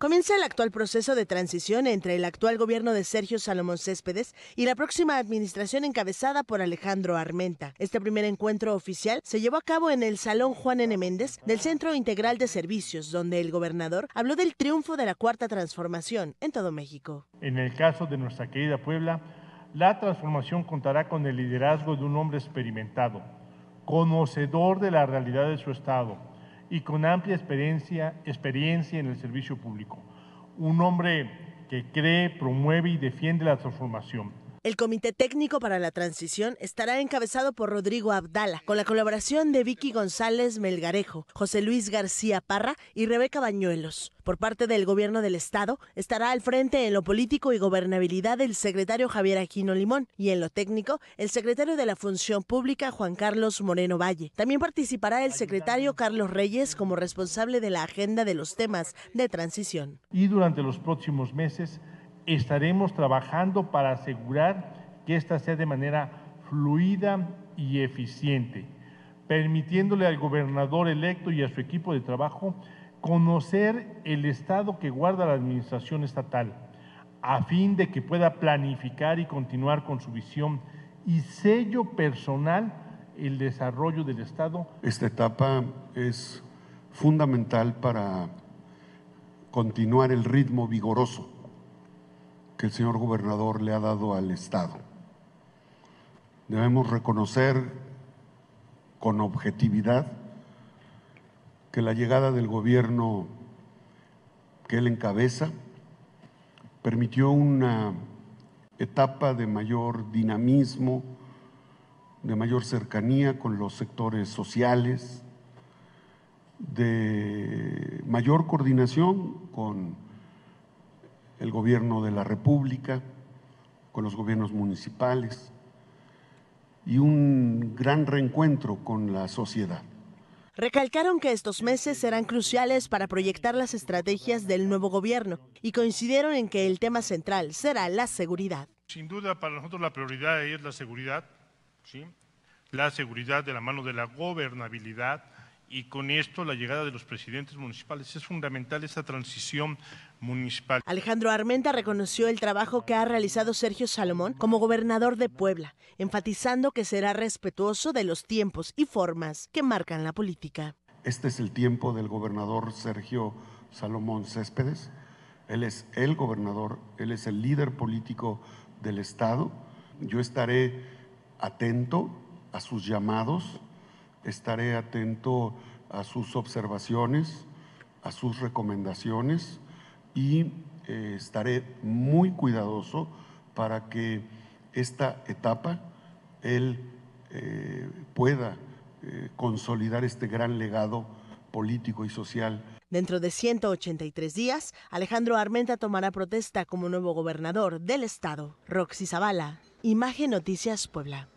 Comienza el actual proceso de transición entre el actual gobierno de Sergio Salomón Céspedes y la próxima administración encabezada por Alejandro Armenta. Este primer encuentro oficial se llevó a cabo en el Salón Juan N. Méndez del Centro Integral de Servicios, donde el gobernador habló del triunfo de la Cuarta Transformación en todo México. En el caso de nuestra querida Puebla, la transformación contará con el liderazgo de un hombre experimentado, conocedor de la realidad de su estado y con amplia experiencia, experiencia en el servicio público. Un hombre que cree, promueve y defiende la transformación el Comité Técnico para la Transición estará encabezado por Rodrigo Abdala, con la colaboración de Vicky González Melgarejo, José Luis García Parra y Rebeca Bañuelos. Por parte del Gobierno del Estado, estará al frente en lo político y gobernabilidad el secretario Javier Aquino Limón y en lo técnico el secretario de la Función Pública Juan Carlos Moreno Valle. También participará el secretario Carlos Reyes como responsable de la agenda de los temas de transición. Y durante los próximos meses estaremos trabajando para asegurar que ésta sea de manera fluida y eficiente, permitiéndole al gobernador electo y a su equipo de trabajo conocer el estado que guarda la administración estatal, a fin de que pueda planificar y continuar con su visión y sello personal el desarrollo del Estado. Esta etapa es fundamental para continuar el ritmo vigoroso que el señor gobernador le ha dado al Estado. Debemos reconocer con objetividad que la llegada del gobierno que él encabeza permitió una etapa de mayor dinamismo, de mayor cercanía con los sectores sociales, de mayor coordinación con el gobierno de la República, con los gobiernos municipales y un gran reencuentro con la sociedad. Recalcaron que estos meses serán cruciales para proyectar las estrategias del nuevo gobierno y coincidieron en que el tema central será la seguridad. Sin duda, para nosotros la prioridad es la seguridad, la seguridad de la mano de la gobernabilidad, y con esto la llegada de los presidentes municipales. Es fundamental esa transición municipal. Alejandro Armenta reconoció el trabajo que ha realizado Sergio Salomón como gobernador de Puebla, enfatizando que será respetuoso de los tiempos y formas que marcan la política. Este es el tiempo del gobernador Sergio Salomón Céspedes. Él es el gobernador, él es el líder político del Estado. Yo estaré atento a sus llamados, Estaré atento a sus observaciones, a sus recomendaciones y eh, estaré muy cuidadoso para que esta etapa él eh, pueda eh, consolidar este gran legado político y social. Dentro de 183 días, Alejandro Armenta tomará protesta como nuevo gobernador del estado. Roxy Zavala, Imagen Noticias Puebla.